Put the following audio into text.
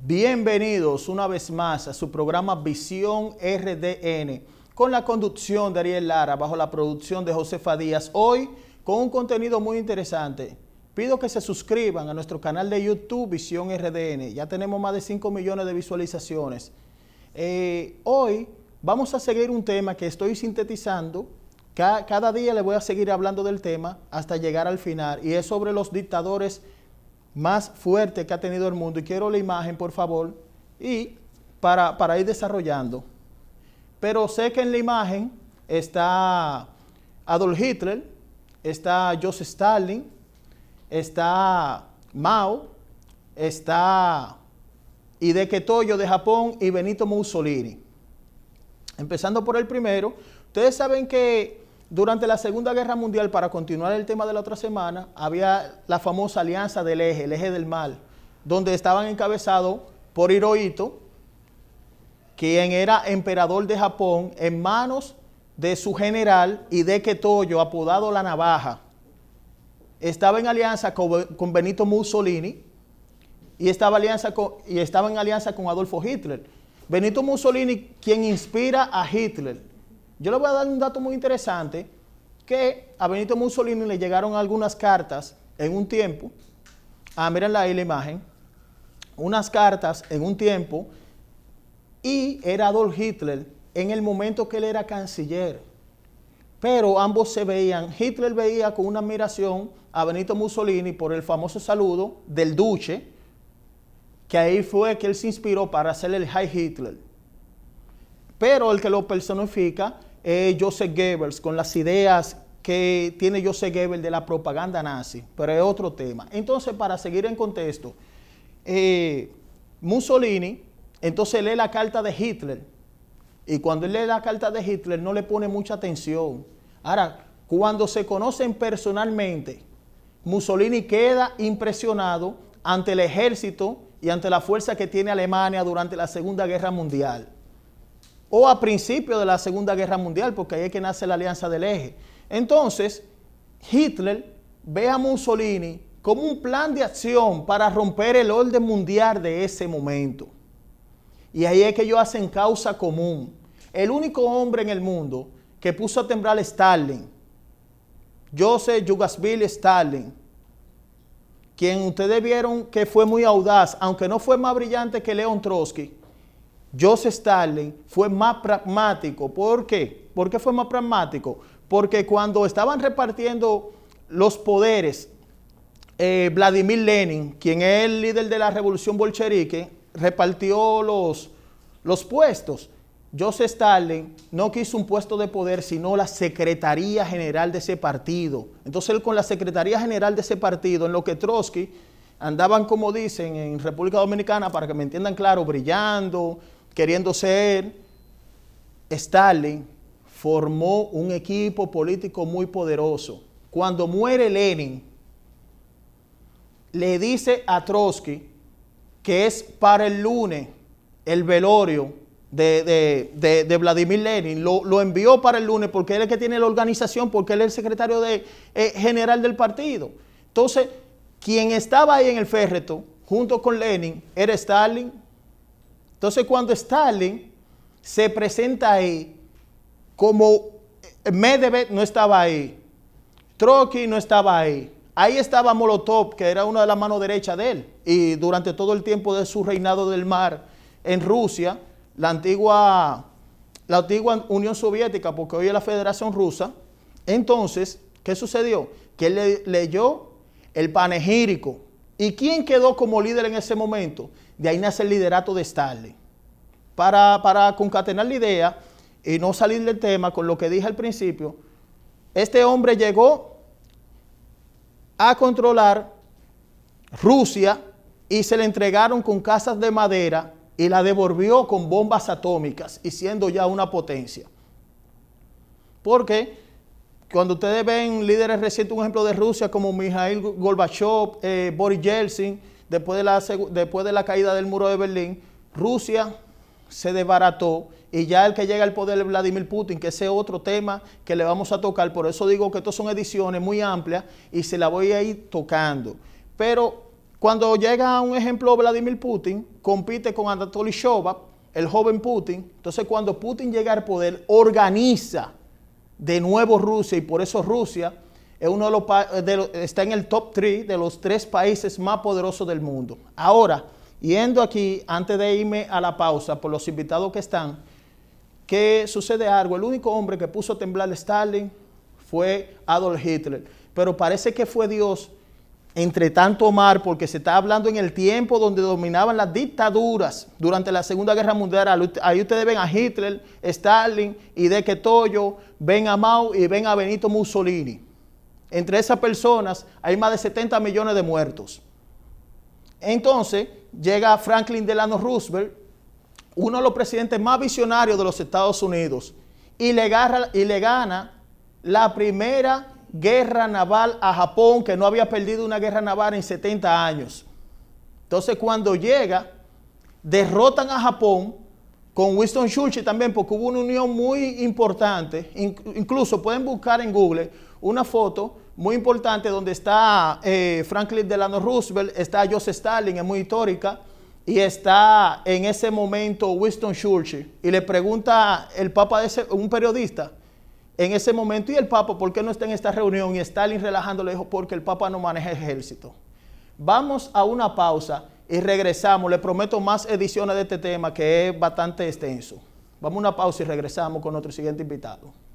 Bienvenidos una vez más a su programa Visión RDN con la conducción de Ariel Lara bajo la producción de Josefa Díaz. Hoy con un contenido muy interesante. Pido que se suscriban a nuestro canal de YouTube Visión RDN. Ya tenemos más de 5 millones de visualizaciones. Eh, hoy vamos a seguir un tema que estoy sintetizando. Cada, cada día le voy a seguir hablando del tema hasta llegar al final y es sobre los dictadores más fuerte que ha tenido el mundo. Y quiero la imagen, por favor, y para, para ir desarrollando. Pero sé que en la imagen está Adolf Hitler, está Joseph Stalin, está Mao, está Hideki Toyo de Japón y Benito Mussolini. Empezando por el primero, ustedes saben que durante la Segunda Guerra Mundial, para continuar el tema de la otra semana, había la famosa alianza del eje, el eje del mal, donde estaban encabezados por Hirohito, quien era emperador de Japón, en manos de su general y Hideki Toyo, apodado La Navaja. Estaba en alianza con Benito Mussolini y estaba, y estaba en alianza con Adolfo Hitler. Benito Mussolini, quien inspira a Hitler, yo le voy a dar un dato muy interesante, que a Benito Mussolini le llegaron algunas cartas en un tiempo, ah, miren ahí la imagen, unas cartas en un tiempo, y era Adolf Hitler en el momento que él era canciller. Pero ambos se veían, Hitler veía con una admiración a Benito Mussolini por el famoso saludo del Duce, que ahí fue que él se inspiró para hacer el High Hitler. Pero el que lo personifica eh, Joseph Goebbels con las ideas que tiene Joseph Goebbels de la propaganda nazi, pero es otro tema. Entonces, para seguir en contexto, eh, Mussolini, entonces lee la carta de Hitler, y cuando él lee la carta de Hitler no le pone mucha atención. Ahora, cuando se conocen personalmente, Mussolini queda impresionado ante el ejército y ante la fuerza que tiene Alemania durante la Segunda Guerra Mundial o a principio de la Segunda Guerra Mundial, porque ahí es que nace la Alianza del Eje. Entonces, Hitler ve a Mussolini como un plan de acción para romper el orden mundial de ese momento. Y ahí es que ellos hacen causa común. El único hombre en el mundo que puso a temblar a Stalin, Joseph Yugasvili Stalin, quien ustedes vieron que fue muy audaz, aunque no fue más brillante que León Trotsky, Joseph Stalin fue más pragmático. ¿Por qué? ¿Por qué fue más pragmático? Porque cuando estaban repartiendo los poderes, eh, Vladimir Lenin, quien es el líder de la revolución bolchevique, repartió los, los puestos. Joseph Stalin no quiso un puesto de poder, sino la Secretaría General de ese partido. Entonces él con la Secretaría General de ese partido, en lo que Trotsky andaban, como dicen, en República Dominicana, para que me entiendan claro, brillando, queriendo ser Stalin, formó un equipo político muy poderoso. Cuando muere Lenin, le dice a Trotsky que es para el lunes el velorio de, Vladimir Lenin. Lo, envió para el lunes porque él es el que tiene la organización, porque él es el secretario eh, general del partido. Entonces, quien estaba ahí en el férreto, junto con Lenin, era Stalin, entonces cuando Stalin se presenta ahí, como eh, Medvedev no estaba ahí, Trotsky no estaba ahí, ahí estaba Molotov, que era una de las manos derechas de él, y durante todo el tiempo de su reinado del mar en Rusia, la antigua, la antigua Unión Soviética, porque hoy es la Federación Rusa, entonces, ¿qué sucedió? Que él le, leyó el panegírico ¿Y quién quedó como líder en ese momento? De ahí nace el liderato de Stalin. Para, concatenar la idea y no salir del tema con lo que dije al principio, este hombre llegó a controlar Rusia y se le entregaron con casas de madera y la devolvió con bombas atómicas y siendo ya una potencia. Porque cuando ustedes ven líderes recientes, un ejemplo de Rusia como Mikhail Gorbachev, eh, Boris Yeltsin, después de, la, después de la caída del muro de Berlín, Rusia se desbarató y ya el que llega al poder es Vladimir Putin, que ese es otro tema que le vamos a tocar. Por eso digo que estas son ediciones muy amplias y se la voy a ir tocando. Pero cuando llega un ejemplo Vladimir Putin, compite con Anatoly Shobab, el joven Putin. Entonces cuando Putin llega al poder, organiza de nuevo Rusia y por eso Rusia es uno está en el top 3 de los tres países más poderosos del mundo. Ahora, yendo aquí, antes de irme a la pausa, por los invitados que están, qué sucede algo. El único hombre que puso a temblar a Stalin fue Adolf Hitler, pero parece que fue Dios entre tanto mar, porque se está hablando en el tiempo donde dominaban las dictaduras durante la Segunda Guerra Mundial. Ahí ustedes ven a Hitler, Stalin y De Toyo, ven a Mao y ven a Benito Mussolini. Entre esas personas hay más de 70 millones de muertos. Entonces llega Franklin Delano Roosevelt, uno de los presidentes más visionarios de los Estados Unidos, y le, y le gana la primera guerra naval a Japón, que no había perdido una guerra naval en 70 años. Entonces cuando llega, derrotan a Japón con Winston Churchill también, porque hubo una unión muy importante. Incluso pueden buscar en Google una foto muy importante donde está eh, Franklin Delano Roosevelt, está Joseph Stalin, es muy histórica, y está en ese momento Winston Churchill. Y le pregunta el Papa de un periodista, en ese momento, ¿y el Papa por qué no está en esta reunión? Y Stalin relajando le dijo, porque el Papa no maneja el ejército. Vamos a una pausa y regresamos. Le prometo más ediciones de este tema que es bastante extenso. Vamos a una pausa y regresamos con nuestro siguiente invitado.